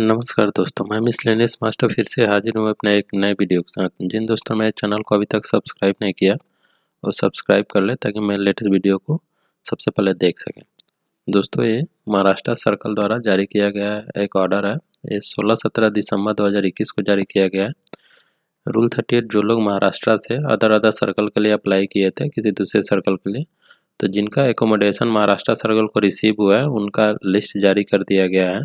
नमस्कार दोस्तों मैं मिसलेनियस मास्टर फिर से हाजिर हूँ अपने एक नए वीडियो के साथ जिन दोस्तों ने मेरे चैनल को अभी तक सब्सक्राइब नहीं किया वो सब्सक्राइब कर ले ताकि मैं लेटेस्ट वीडियो को सबसे पहले देख सकें दोस्तों ये महाराष्ट्र सर्कल द्वारा जारी किया गया एक ऑर्डर है ये सोलह सत्रह दिसंबर दो हज़ार इक्कीस को जारी किया गया है रूल थर्टी एट जो लोग महाराष्ट्र से अदर अदर सर्कल के लिए अप्लाई किए थे किसी दूसरे सर्कल के लिए तो जिनका एकोमोडेशन महाराष्ट्र सर्कल को रिसीव हुआ है उनका लिस्ट जारी कर दिया गया है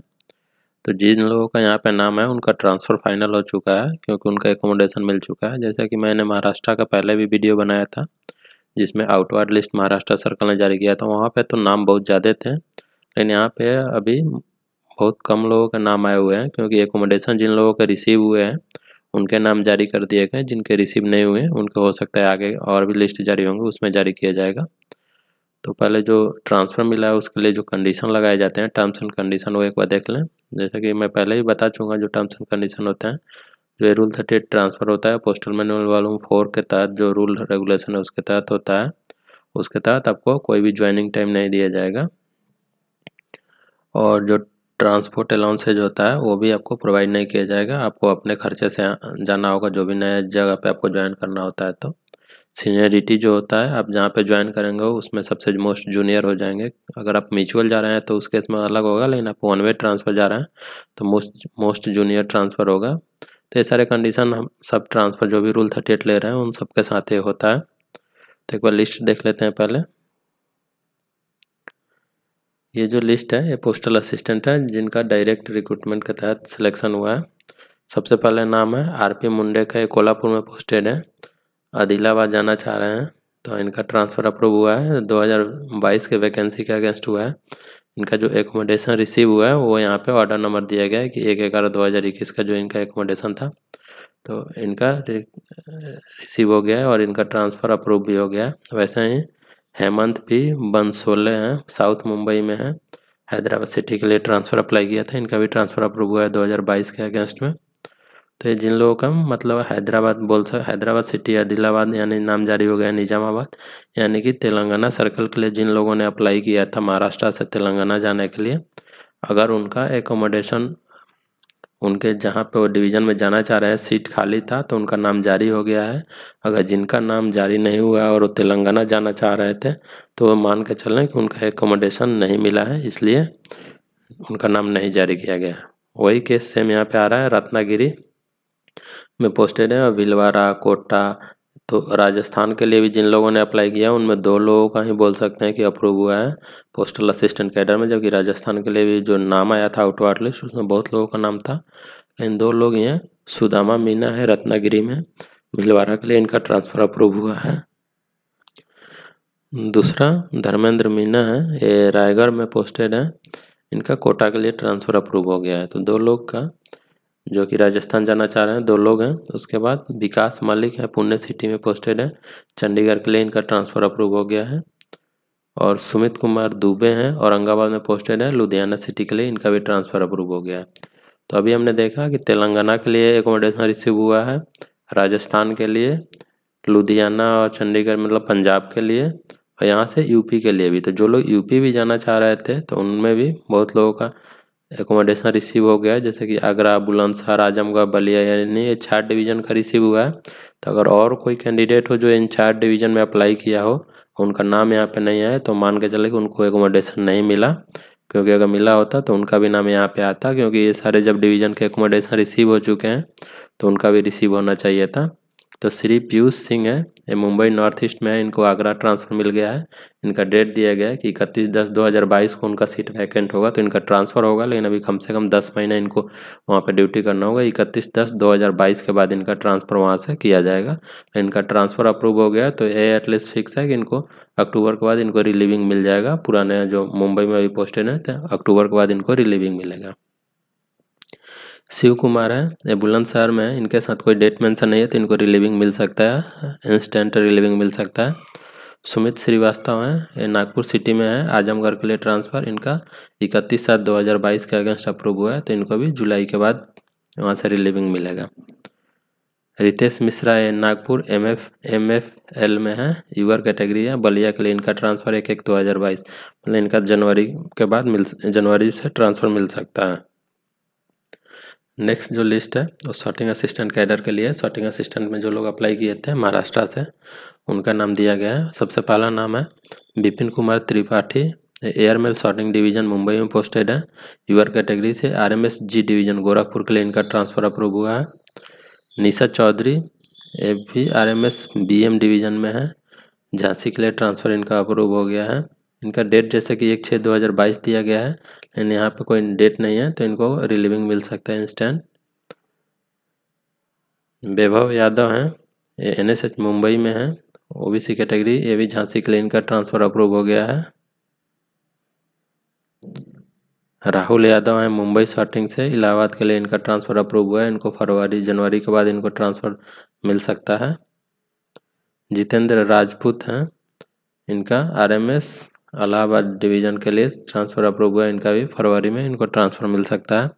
तो जिन लोगों का यहाँ पे नाम है उनका ट्रांसफ़र फाइनल हो चुका है क्योंकि उनका एकोमोडेशन मिल चुका है जैसा कि मैंने महाराष्ट्र का पहले भी वीडियो बनाया था जिसमें आउटवर्ड लिस्ट महाराष्ट्र सर्कल ने जारी किया था वहाँ पे तो नाम बहुत ज़्यादा थे लेकिन यहाँ पे अभी बहुत कम लोगों के नाम आए हुए हैं क्योंकि एकोमोडेशन जिन लोगों के रिसीव हुए हैं उनके नाम जारी कर दिए गए जिनके रिसीव नहीं हुए उनके हो सकता है आगे और भी लिस्ट जारी होंगे उसमें जारी किया जाएगा तो पहले जो ट्रांसफ़र मिला है उसके लिए जो कंडीशन लगाए जाते हैं टर्म्स एंड कंडीशन वो एक बार देख लें जैसे कि मैं पहले ही बता चूँगा जो टर्म्स एंड कंडीशन होते हैं जो रूल थर्टी एट ट्रांसफ़र होता है पोस्टल मैनुअल वॉलूम फोर के तहत जो रूल रेगुलेशन है उसके तहत होता है उसके तहत आपको कोई भी ज्वाइनिंग टाइम नहीं दिया जाएगा और जो ट्रांसपोर्ट अलाउंसेज होता है वो भी आपको प्रोवाइड नहीं किया जाएगा आपको अपने खर्चे से जाना होगा जो भी नया जगह पे आपको ज्वाइन करना होता है तो सीनियरिटी जो होता है आप जहाँ पे ज्वाइन करेंगे उसमें सबसे मोस्ट जूनियर हो जाएंगे अगर आप म्यूचुअल जा रहे हैं तो उस केस में अलग होगा लेकिन आप वन वे ट्रांसफ़र जा रहे हैं तो मोस्ट मोस्ट जूनियर ट्रांसफ़र होगा तो ये सारे कंडीशन हम सब ट्रांसफ़र जो भी रूल थर्टी एट ले रहे हैं उन सब के साथ ये होता है तो एक बार लिस्ट देख लेते हैं पहले ये जो लिस्ट है ये पोस्टल असिस्टेंट है जिनका डायरेक्ट रिक्रूटमेंट के तहत सिलेक्शन हुआ है सबसे पहले नाम है आर पी मुंडे का ये कोल्हापुर में पोस्टेड है आदिलाबाद जाना चाह रहे हैं तो इनका ट्रांसफ़र अप्रूव हुआ है 2022 के वैकेंसी के अगेंस्ट हुआ है इनका जो एकोमोडेशन रिसीव हुआ है वो यहाँ पे ऑर्डर नंबर दिया गया है कि एक ग्यारह दो हज़ार इक्कीस का जो इनका एकोमोडेशन था तो इनका रिसीव हो गया है और इनका ट्रांसफ़र अप्रूव भी हो गया है वैसे ही हेमंत भी बंसोले हैं साउथ मुंबई में हैं हैदराबाद सिटी के लिए ट्रांसफ़र अप्लाई किया था इनका भी ट्रांसफ़र अप्रूव हुआ है 2022 के अगेंस्ट में तो ये जिन लोगों का मतलब हैदराबाद बोल सक हैदराबाद सिटी आदिलाबाद यानी नाम जारी हो गया निजामाबाद यानी कि तेलंगाना सर्कल के लिए जिन लोगों ने अप्लाई किया था महाराष्ट्र से तेलंगाना जाने के लिए अगर उनका एकोमोडेशन उनके जहाँ पे वो डिवीज़न में जाना चाह रहे हैं सीट खाली था तो उनका नाम जारी हो गया है अगर जिनका नाम जारी नहीं हुआ और वो तेलंगाना जाना चाह रहे थे तो वो मान के चलें कि उनका एकोमोडेशन नहीं मिला है इसलिए उनका नाम नहीं जारी किया गया वही केस सेम यहाँ पे आ रहा है रत्नागिरी में पोस्टेड हैं और कोटा तो राजस्थान के लिए भी जिन लोगों ने अप्लाई किया उनमें दो लोगों का ही बोल सकते हैं कि अप्रूव हुआ है पोस्टल असिस्टेंट कैडर में जबकि राजस्थान के लिए भी जो नाम आया था आउटवार्ड लिस्ट उसमें बहुत लोगों का नाम था लेकिन दो लोग ही हैं सुदामा मीना है रत्नागिरी में भिलवाड़ा के लिए इनका ट्रांसफ़र अप्रूव हुआ है दूसरा धर्मेंद्र मीना है ये रायगढ़ में पोस्टेड है इनका कोटा के लिए ट्रांसफ़र अप्रूव हो गया है तो दो लोग का जो कि राजस्थान जाना चाह रहे हैं दो लोग हैं उसके बाद विकास मलिक है पुणे सिटी में पोस्टेड है चंडीगढ़ के लिए इनका ट्रांसफ़र अप्रूव हो गया है और सुमित कुमार दुबे हैं औरंगाबाद में पोस्टेड है लुधियाना सिटी के लिए इनका भी ट्रांसफ़र अप्रूव हो गया है तो अभी हमने देखा कि तेलंगाना के लिए एकोमोडेशन रिसीव हुआ है राजस्थान के लिए लुधियाना और चंडीगढ़ मतलब पंजाब के लिए और यहाँ से यूपी के लिए भी तो जो लोग यूपी भी जाना चाह रहे थे तो उनमें भी बहुत लोगों का एकोमोडेशन रिसीव हो गया जैसे कि आगरा बुलंदशहर आजमगढ़ बलिया यानी ये चार डिवीज़न का रिसीव हुआ है तो अगर और कोई कैंडिडेट हो जो इन चार डिवीज़न में अप्लाई किया हो उनका नाम यहाँ पे नहीं आया तो मान के चले कि उनको एकोमोडेशन नहीं मिला क्योंकि अगर मिला होता तो उनका भी नाम यहाँ पर आता क्योंकि ये सारे जब डिवीज़न के एकोमोडेशन रिसीव हो चुके हैं तो उनका भी रिसीव होना चाहिए था तो श्री पीयूष सिंह है ये मुंबई नॉर्थ ईस्ट में है इनको आगरा ट्रांसफ़र मिल गया है इनका डेट दिया गया है कि इकतीस दस दो हज़ार बाईस को उनका सीट वैकेंट होगा तो इनका ट्रांसफ़र होगा लेकिन अभी कम से कम दस महीने इनको वहाँ पे ड्यूटी करना होगा इकतीस दस दो हज़ार बाईस के बाद इनका ट्रांसफ़र वहाँ से किया जाएगा इनका ट्रांसफ़र अप्रूव हो गया तो ये एटलीस्ट फिक्स है कि इनको अक्टूबर के बाद इनको रिलीविंग मिल जाएगा पुराने जो मुंबई में अभी पोस्टेड हैं तो अक्टूबर के बाद इनको रिलीविंग मिलेगा शिव कुमार है बुलंदशहर में है इनके साथ कोई डेट मेंशन नहीं है तो इनको रिलीविंग मिल सकता है इंस्टेंट रिलीविंग मिल सकता है सुमित श्रीवास्तव हैं ये नागपुर सिटी में है आजमगढ़ के लिए ट्रांसफ़र इनका इकतीस सात 2022 के अगेंस्ट अप्रूव हुआ है तो इनको भी जुलाई के बाद वहाँ से रिलीविंग मिलेगा रितेश मिश्रा ये Nagpur M F M F L में है यूअर कैटेगरी है बलिया के लिए इनका ट्रांसफ़र एक एक दो हज़ार बाईस मतलब इनका जनवरी के बाद मिल जनवरी से ट्रांसफ़र मिल सकता है नेक्स्ट जो लिस्ट है वो सर्टिंग असिस्टेंट कैडर के लिए सर्टिंग असिस्टेंट में जो लोग अप्लाई किए थे महाराष्ट्र से उनका नाम दिया गया है सबसे पहला नाम है Vipin Kumar Tripathi airmail sorting division Mumbai में पोस्टेड है यूआर कैटेगरी से आरएमएस जी डिवीजन गोरखपुर के लिए इनका ट्रांसफ़र अप्रूव हुआ है निशा चौधरी ये भी आर एम डिवीजन में है झांसी के लिए ट्रांसफ़र इनका अप्रूव हो गया है इनका डेट जैसे कि एक छः दो हज़ार बाईस दिया गया है एंड यहाँ पे कोई डेट नहीं है तो इनको रिलीविंग मिल सकता है इंस्टेंट वैभव यादव हैं एन एस एच मुंबई में हैं ओ सी कैटेगरी ए भी झांसी के लिए इनका ट्रांसफ़र अप्रूव हो गया है राहुल यादव हैं मुंबई शॉटिंग से इलाहाबाद के लिए इनका ट्रांसफ़र अप्रूव हुआ है इनको फरवरी जनवरी के बाद इनको ट्रांसफ़र मिल सकता है जितेंद्र राजपूत हैं इनका आरएमएस अलाहाबाद डिवीजन के लिए ट्रांसफ़र अप्रूव हुआ इनका भी फरवरी में इनको ट्रांसफ़र मिल सकता है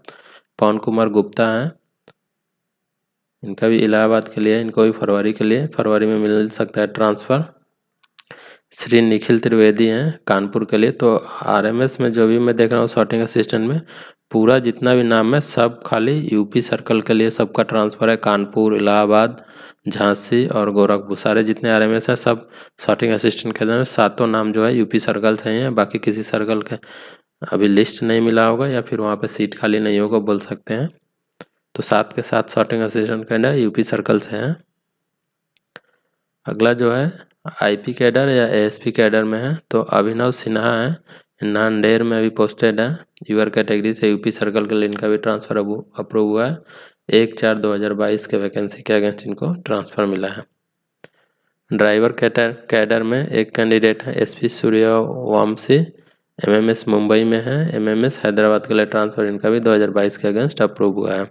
पवन कुमार गुप्ता हैं इनका भी इलाहाबाद के लिए इनको भी फरवरी के लिए फरवरी में मिल सकता है ट्रांसफ़र श्री निखिल त्रिवेदी हैं कानपुर के लिए तो आरएमएस में जो भी मैं देख रहा हूँ शॉर्टिंग असिस्टेंट में पूरा जितना भी नाम है सब खाली यूपी सर्कल के लिए सबका ट्रांसफ़र है कानपुर इलाहाबाद झांसी और गोरखपुर सारे जितने आर एम एस हैं सब शॉर्टिंग असिस्टेंट के अंदर सातों नाम जो है यूपी सर्कल से ही हैं बाकी किसी सर्कल के अभी लिस्ट नहीं मिला होगा या फिर वहाँ पर सीट खाली नहीं होगा बोल सकते हैं तो सात के साथ शॉर्टिंग असिस्टेंट कैंडा यूपी सर्कल से हैं अगला जो है आईपी कैडर या एएसपी कैडर में है तो अभिनव सिन्हा है नांदेर में अभी पोस्टेड है यूआर कैटेगरी से यूपी सर्कल के लिए इनका भी ट्रांसफर अप्रूव हुआ है एक चार दो हज़ार बाईस के वैकेंसी के अगेंस्ट इनको ट्रांसफ़र मिला है ड्राइवर कैटर कैडर में एक कैंडिडेट है S P Surya M MMS Mumbai में है एमएमएस हैदराबाद के लिए ट्रांसफ़र इनका भी 2022 के अगेंस्ट अप्रूव हुआ है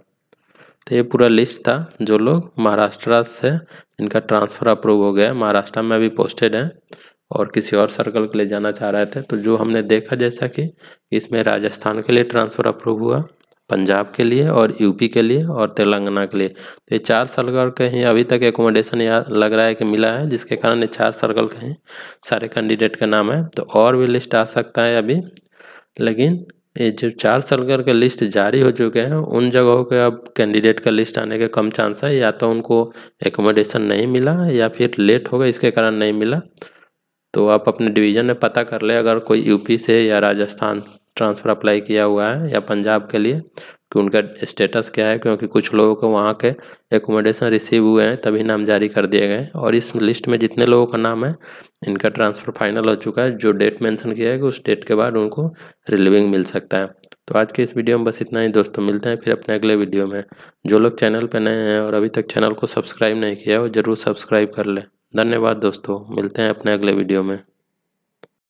तो ये पूरा लिस्ट था जो लोग महाराष्ट्र से इनका ट्रांसफ़र अप्रूव हो गया महाराष्ट्र में अभी पोस्टेड हैं और किसी और सर्कल के लिए जाना चाह रहे थे तो जो हमने देखा जैसा कि इसमें राजस्थान के लिए ट्रांसफ़र अप्रूव हुआ पंजाब के लिए और यूपी के लिए और तेलंगाना के लिए तो ये चार सर्कल कहीं अभी तक एकोमोडेशन यहाँ लग रहा है कि मिला है जिसके कारण ये चार सर्कल कहीं सारे कैंडिडेट का नाम है तो और भी लिस्ट आ सकता है अभी लेकिन ये जो चार सर्कल का लिस्ट जारी हो चुके हैं उन जगहों के अब कैंडिडेट का लिस्ट आने के कम चांस है या तो उनको एकोमोडेशन नहीं मिला या फिर लेट होगा इसके कारण नहीं मिला तो आप अपने डिवीज़न में पता कर ले अगर कोई यूपी से या राजस्थान ट्रांसफ़र अप्लाई किया हुआ है या पंजाब के लिए कि उनका स्टेटस क्या है क्योंकि कुछ लोगों को वहाँ के एकोमोडेशन रिसीव हुए हैं तभी नाम जारी कर दिए गए और इस लिस्ट में जितने लोगों का नाम है इनका ट्रांसफ़र फाइनल हो चुका है जो डेट मेंशन किया है कि उस डेट के बाद उनको रिलीविंग मिल सकता है तो आज के इस वीडियो में बस इतना ही दोस्तों मिलते हैं फिर अपने अगले वीडियो में जो लोग चैनल पर नए हैं और अभी तक चैनल को सब्सक्राइब नहीं किया है वो ज़रूर सब्सक्राइब कर लें धन्यवाद दोस्तों मिलते हैं अपने अगले वीडियो में